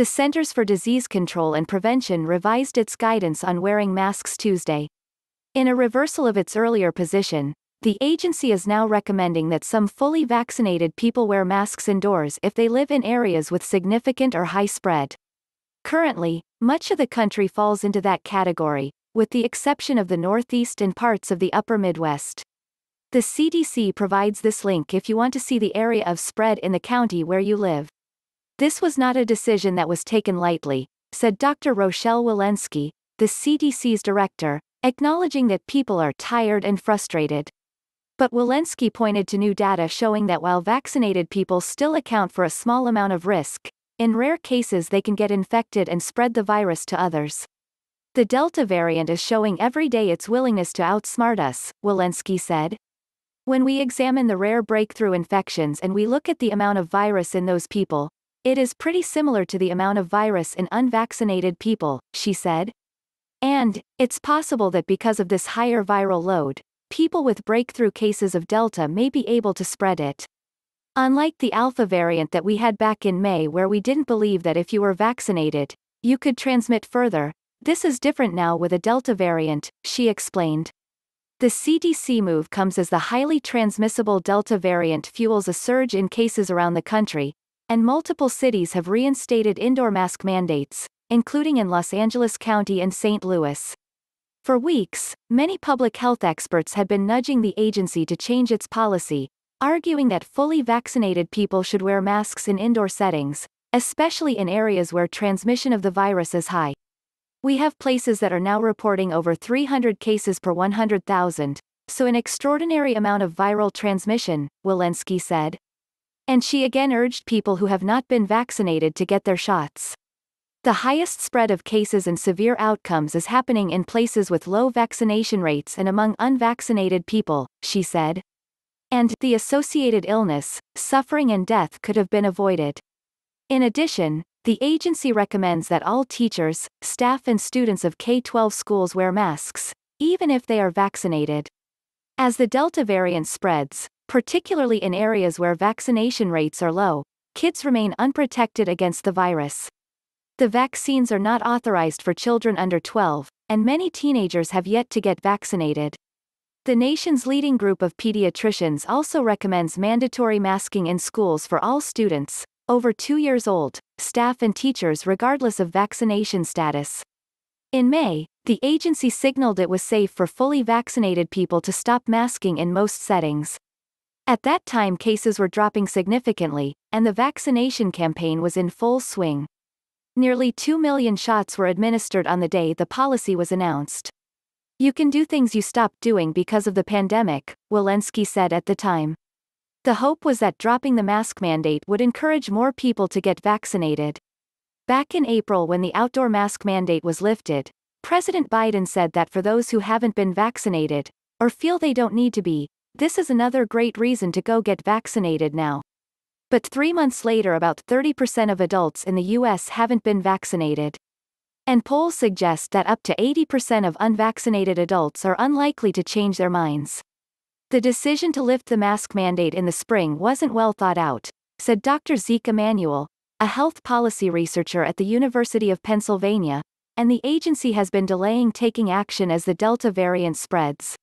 The Centers for Disease Control and Prevention revised its guidance on wearing masks Tuesday. In a reversal of its earlier position, the agency is now recommending that some fully vaccinated people wear masks indoors if they live in areas with significant or high spread. Currently, much of the country falls into that category, with the exception of the Northeast and parts of the Upper Midwest. The CDC provides this link if you want to see the area of spread in the county where you live. This was not a decision that was taken lightly, said Dr. Rochelle Walensky, the CDC's director, acknowledging that people are tired and frustrated. But Walensky pointed to new data showing that while vaccinated people still account for a small amount of risk, in rare cases they can get infected and spread the virus to others. The Delta variant is showing every day its willingness to outsmart us, Walensky said. When we examine the rare breakthrough infections and we look at the amount of virus in those people, it is pretty similar to the amount of virus in unvaccinated people, she said. And, it's possible that because of this higher viral load, people with breakthrough cases of Delta may be able to spread it. Unlike the Alpha variant that we had back in May, where we didn't believe that if you were vaccinated, you could transmit further, this is different now with a Delta variant, she explained. The CDC move comes as the highly transmissible Delta variant fuels a surge in cases around the country, and multiple cities have reinstated indoor mask mandates, including in Los Angeles County and St. Louis. For weeks, many public health experts had been nudging the agency to change its policy, arguing that fully vaccinated people should wear masks in indoor settings, especially in areas where transmission of the virus is high. We have places that are now reporting over 300 cases per 100,000, so an extraordinary amount of viral transmission, Walensky said. And she again urged people who have not been vaccinated to get their shots. The highest spread of cases and severe outcomes is happening in places with low vaccination rates and among unvaccinated people, she said. And the associated illness, suffering, and death could have been avoided. In addition, the agency recommends that all teachers, staff, and students of K 12 schools wear masks, even if they are vaccinated. As the Delta variant spreads, particularly in areas where vaccination rates are low, kids remain unprotected against the virus. The vaccines are not authorized for children under 12, and many teenagers have yet to get vaccinated. The nation's leading group of pediatricians also recommends mandatory masking in schools for all students, over two years old, staff and teachers regardless of vaccination status. In May, the agency signaled it was safe for fully vaccinated people to stop masking in most settings, at that time cases were dropping significantly, and the vaccination campaign was in full swing. Nearly 2 million shots were administered on the day the policy was announced. You can do things you stopped doing because of the pandemic, Walensky said at the time. The hope was that dropping the mask mandate would encourage more people to get vaccinated. Back in April, when the outdoor mask mandate was lifted, President Biden said that for those who haven't been vaccinated, or feel they don't need to be, this is another great reason to go get vaccinated now. But three months later, about 30% of adults in the US haven't been vaccinated. And polls suggest that up to 80% of unvaccinated adults are unlikely to change their minds. The decision to lift the mask mandate in the spring wasn't well thought out, said Dr. Zeke Emanuel, a health policy researcher at the University of Pennsylvania, and the agency has been delaying taking action as the Delta variant spreads.